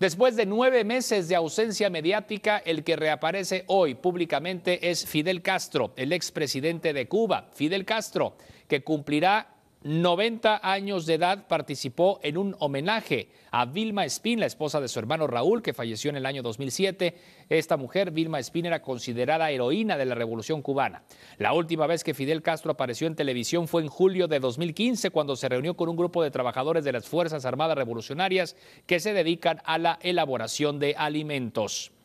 Después de nueve meses de ausencia mediática, el que reaparece hoy públicamente es Fidel Castro, el expresidente de Cuba. Fidel Castro, que cumplirá 90 años de edad, participó en un homenaje a Vilma Espín, la esposa de su hermano Raúl, que falleció en el año 2007. Esta mujer, Vilma Espín, era considerada heroína de la Revolución cubana. La última vez que Fidel Castro apareció en televisión fue en julio de 2015, cuando se reunió con un grupo de trabajadores de las Fuerzas Armadas Revolucionarias que se dedican a la elaboración de alimentos.